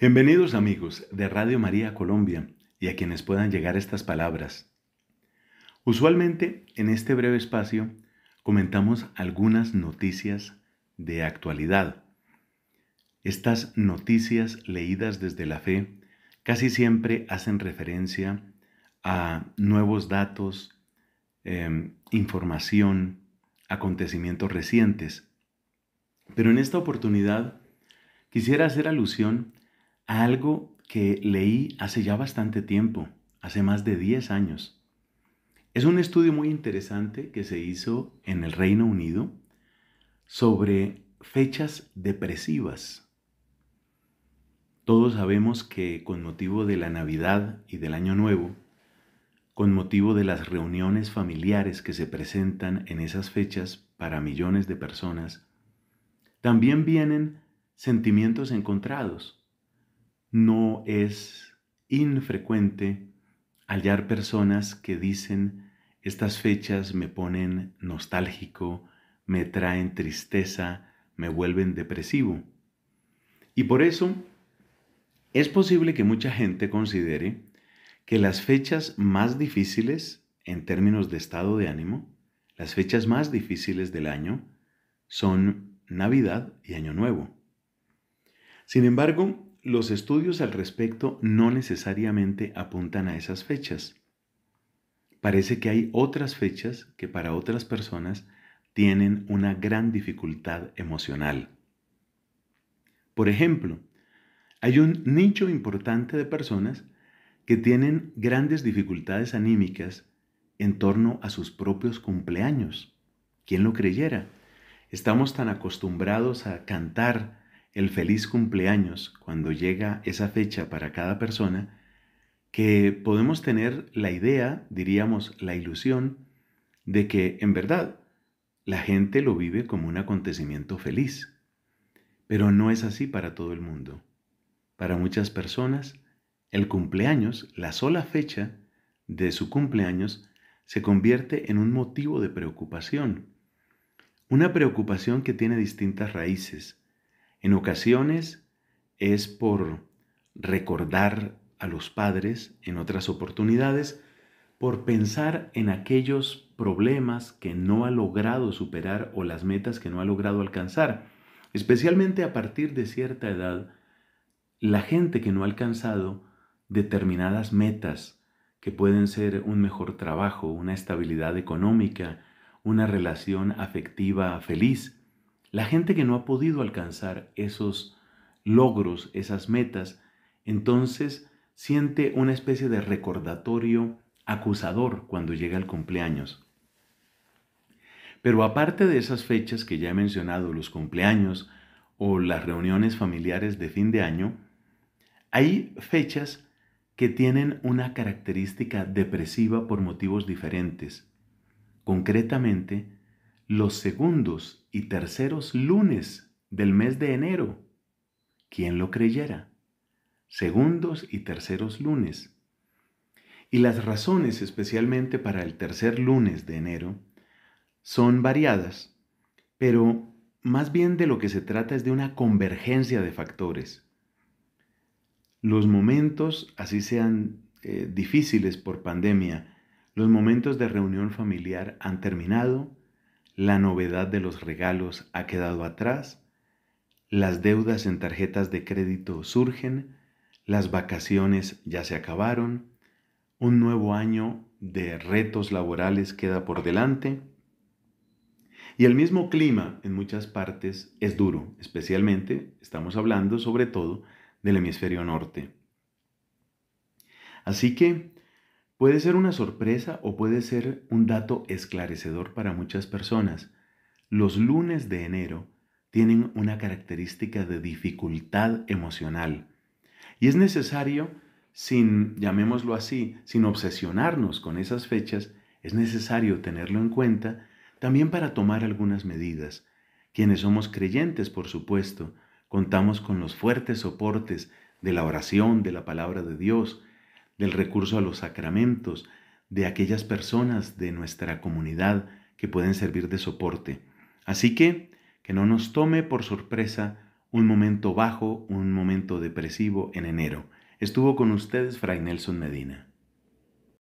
Bienvenidos amigos de Radio María Colombia y a quienes puedan llegar estas palabras. Usualmente en este breve espacio comentamos algunas noticias de actualidad. Estas noticias leídas desde la fe casi siempre hacen referencia a nuevos datos, em, información, acontecimientos recientes. Pero en esta oportunidad quisiera hacer alusión algo que leí hace ya bastante tiempo, hace más de 10 años. Es un estudio muy interesante que se hizo en el Reino Unido sobre fechas depresivas. Todos sabemos que con motivo de la Navidad y del Año Nuevo, con motivo de las reuniones familiares que se presentan en esas fechas para millones de personas, también vienen sentimientos encontrados no es infrecuente hallar personas que dicen, estas fechas me ponen nostálgico, me traen tristeza, me vuelven depresivo. Y por eso es posible que mucha gente considere que las fechas más difíciles en términos de estado de ánimo, las fechas más difíciles del año, son Navidad y Año Nuevo. Sin embargo, los estudios al respecto no necesariamente apuntan a esas fechas. Parece que hay otras fechas que para otras personas tienen una gran dificultad emocional. Por ejemplo, hay un nicho importante de personas que tienen grandes dificultades anímicas en torno a sus propios cumpleaños. ¿Quién lo creyera? Estamos tan acostumbrados a cantar, el feliz cumpleaños cuando llega esa fecha para cada persona, que podemos tener la idea, diríamos la ilusión, de que en verdad la gente lo vive como un acontecimiento feliz. Pero no es así para todo el mundo. Para muchas personas, el cumpleaños, la sola fecha de su cumpleaños, se convierte en un motivo de preocupación. Una preocupación que tiene distintas raíces en ocasiones es por recordar a los padres, en otras oportunidades, por pensar en aquellos problemas que no ha logrado superar o las metas que no ha logrado alcanzar. Especialmente a partir de cierta edad, la gente que no ha alcanzado determinadas metas, que pueden ser un mejor trabajo, una estabilidad económica, una relación afectiva feliz, la gente que no ha podido alcanzar esos logros, esas metas, entonces siente una especie de recordatorio acusador cuando llega el cumpleaños. Pero aparte de esas fechas que ya he mencionado, los cumpleaños o las reuniones familiares de fin de año, hay fechas que tienen una característica depresiva por motivos diferentes. Concretamente, los segundos y terceros lunes del mes de enero. ¿Quién lo creyera? Segundos y terceros lunes. Y las razones especialmente para el tercer lunes de enero son variadas, pero más bien de lo que se trata es de una convergencia de factores. Los momentos, así sean eh, difíciles por pandemia, los momentos de reunión familiar han terminado, la novedad de los regalos ha quedado atrás, las deudas en tarjetas de crédito surgen, las vacaciones ya se acabaron, un nuevo año de retos laborales queda por delante y el mismo clima en muchas partes es duro, especialmente estamos hablando sobre todo del hemisferio norte. Así que Puede ser una sorpresa o puede ser un dato esclarecedor para muchas personas. Los lunes de enero tienen una característica de dificultad emocional. Y es necesario, sin, llamémoslo así, sin obsesionarnos con esas fechas, es necesario tenerlo en cuenta también para tomar algunas medidas. Quienes somos creyentes, por supuesto, contamos con los fuertes soportes de la oración, de la palabra de Dios, del recurso a los sacramentos, de aquellas personas de nuestra comunidad que pueden servir de soporte. Así que, que no nos tome por sorpresa un momento bajo, un momento depresivo en enero. Estuvo con ustedes Fray Nelson Medina.